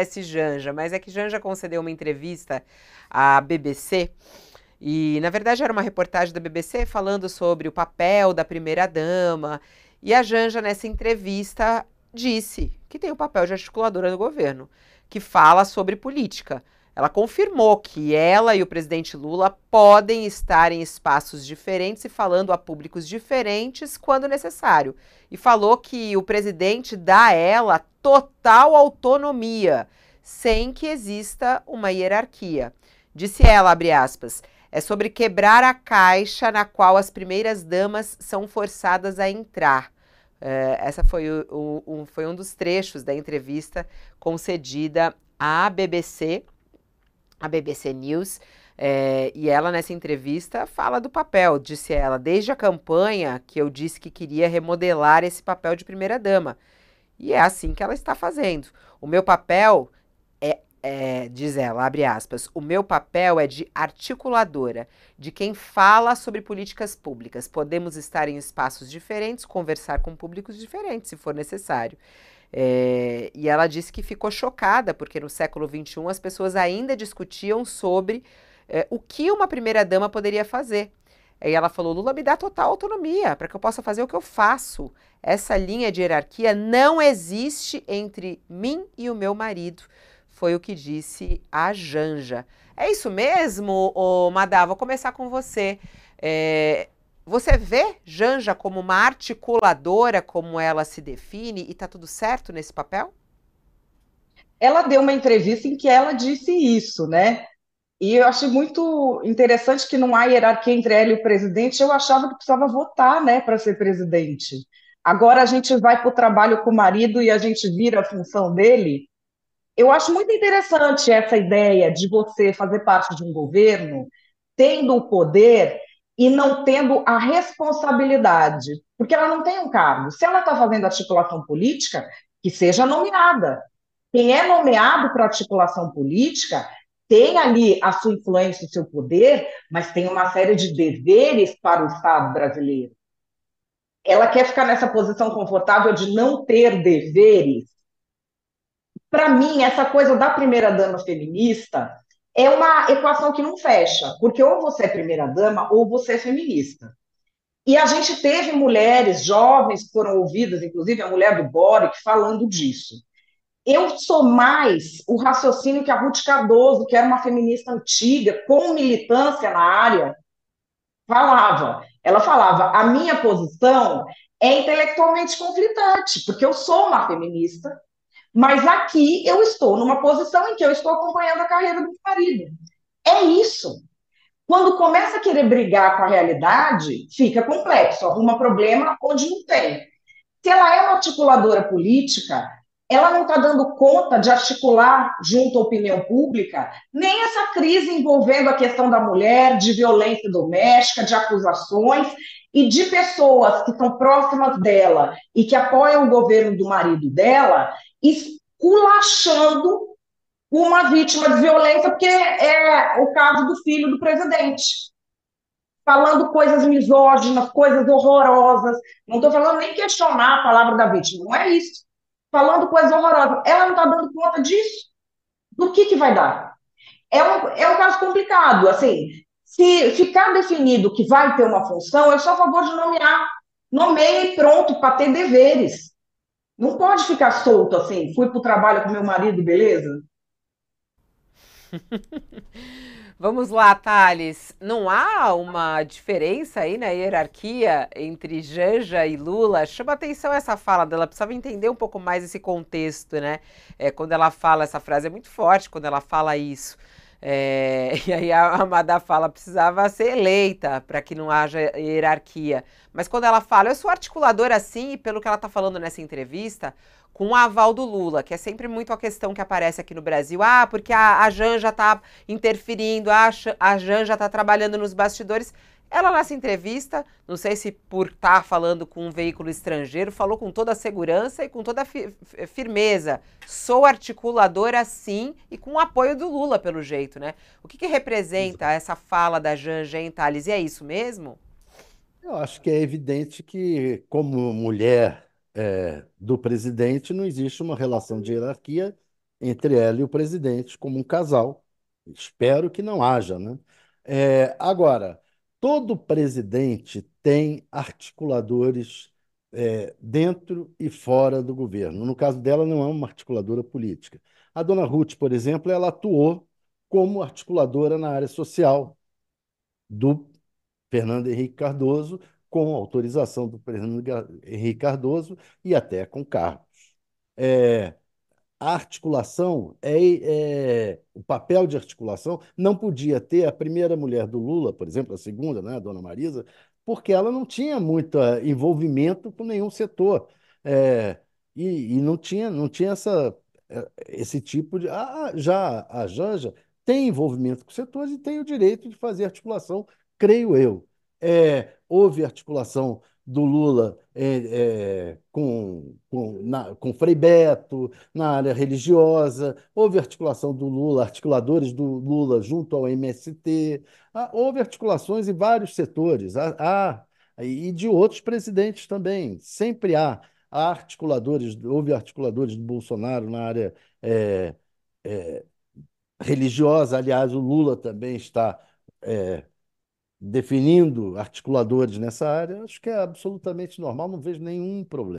conhece Janja, mas é que Janja concedeu uma entrevista à BBC. E, na verdade, era uma reportagem da BBC falando sobre o papel da primeira-dama. E a Janja, nessa entrevista, disse que tem o papel de articuladora do governo, que fala sobre política. Ela confirmou que ela e o presidente Lula podem estar em espaços diferentes e falando a públicos diferentes quando necessário. E falou que o presidente dá a ela total autonomia, sem que exista uma hierarquia. Disse ela, abre aspas, é sobre quebrar a caixa na qual as primeiras damas são forçadas a entrar. Uh, essa foi, o, o, um, foi um dos trechos da entrevista concedida à BBC a BBC News. É, e ela, nessa entrevista, fala do papel, disse ela, desde a campanha que eu disse que queria remodelar esse papel de primeira-dama. E é assim que ela está fazendo. O meu papel é, é, diz ela, abre aspas, o meu papel é de articuladora, de quem fala sobre políticas públicas. Podemos estar em espaços diferentes, conversar com públicos diferentes, se for necessário. É, e ela disse que ficou chocada, porque no século XXI as pessoas ainda discutiam sobre é, o que uma primeira-dama poderia fazer. E ela falou: Lula me dá total autonomia para que eu possa fazer o que eu faço. Essa linha de hierarquia não existe entre mim e o meu marido. Foi o que disse a Janja. É isso mesmo, Madá? Vou começar com você. É, você vê Janja como uma articuladora, como ela se define, e tá tudo certo nesse papel? Ela deu uma entrevista em que ela disse isso, né? E eu achei muito interessante que não há hierarquia entre ela e o presidente. Eu achava que precisava votar, né, para ser presidente. Agora a gente vai para o trabalho com o marido e a gente vira a função dele. Eu acho muito interessante essa ideia de você fazer parte de um governo, tendo o poder e não tendo a responsabilidade, porque ela não tem um cargo. Se ela está fazendo articulação política, que seja nomeada. Quem é nomeado para articulação política tem ali a sua influência, o seu poder, mas tem uma série de deveres para o Estado brasileiro. Ela quer ficar nessa posição confortável de não ter deveres. Para mim, essa coisa da primeira dama feminista é uma equação que não fecha, porque ou você é primeira-dama ou você é feminista. E a gente teve mulheres jovens que foram ouvidas, inclusive a mulher do Boric, falando disso. Eu sou mais o raciocínio que a Ruth Cardoso, que era uma feminista antiga, com militância na área, falava. Ela falava: a minha posição é intelectualmente conflitante, porque eu sou uma feminista, mas aqui eu estou numa posição em que eu estou acompanhando a carreira do meu marido. É isso. Quando começa a querer brigar com a realidade, fica complexo, arruma problema onde não tem. Se ela é uma articuladora política, ela não está dando conta de articular junto à opinião pública nem essa crise envolvendo a questão da mulher, de violência doméstica, de acusações e de pessoas que são próximas dela e que apoiam o governo do marido dela esculachando uma vítima de violência, porque é o caso do filho do presidente. Falando coisas misóginas, coisas horrorosas. Não estou falando nem questionar a palavra da vítima, não é isso. Falando coisas horrorosas. Ela não está dando conta disso. Do que, que vai dar? É um, é um caso complicado. Assim, se ficar definido que vai ter uma função, eu sou a favor de nomear. Nomeie e pronto, para ter deveres. Não pode ficar solto assim. Fui pro trabalho com meu marido, beleza? Vamos lá, Thales. Não há uma diferença aí na hierarquia entre Janja e Lula? Chama atenção essa fala dela, precisava entender um pouco mais esse contexto, né? É, quando ela fala essa frase, é muito forte quando ela fala isso. É, e aí a Amada fala, precisava ser eleita para que não haja hierarquia. Mas quando ela fala, eu sou articuladora assim e pelo que ela está falando nessa entrevista, com o aval do Lula, que é sempre muito a questão que aparece aqui no Brasil. Ah, porque a, a Janja está interferindo, a, a Janja está trabalhando nos bastidores. Ela nessa entrevista, não sei se por estar tá falando com um veículo estrangeiro, falou com toda a segurança e com toda a firmeza. Sou articuladora sim e com o apoio do Lula, pelo jeito, né? O que, que representa essa fala da Janja em Thales? E é isso mesmo? Eu acho que é evidente que, como mulher é, do presidente, não existe uma relação de hierarquia entre ela e o presidente como um casal. Espero que não haja, né? É, agora, todo presidente tem articuladores é, dentro e fora do governo. No caso dela, não é uma articuladora política. A dona Ruth, por exemplo, ela atuou como articuladora na área social do Fernando Henrique Cardoso, com autorização do Fernando Henrique Cardoso e até com cargos. É, a articulação, é, é, o papel de articulação, não podia ter a primeira mulher do Lula, por exemplo, a segunda, né, a dona Marisa, porque ela não tinha muito eh, envolvimento com nenhum setor. É, e, e não tinha, não tinha essa, eh, esse tipo de. Ah, ah, já a Janja tem envolvimento com setores e tem o direito de fazer articulação, creio eu. É, houve articulação do Lula é, é, com, com, na, com Frei Beto, na área religiosa, houve articulação do Lula, articuladores do Lula junto ao MST, ah, houve articulações em vários setores, ah, ah e de outros presidentes também, sempre há, articuladores, houve articuladores do Bolsonaro na área é, é religiosa, aliás, o Lula também está. É, definindo articuladores nessa área, acho que é absolutamente normal, não vejo nenhum problema.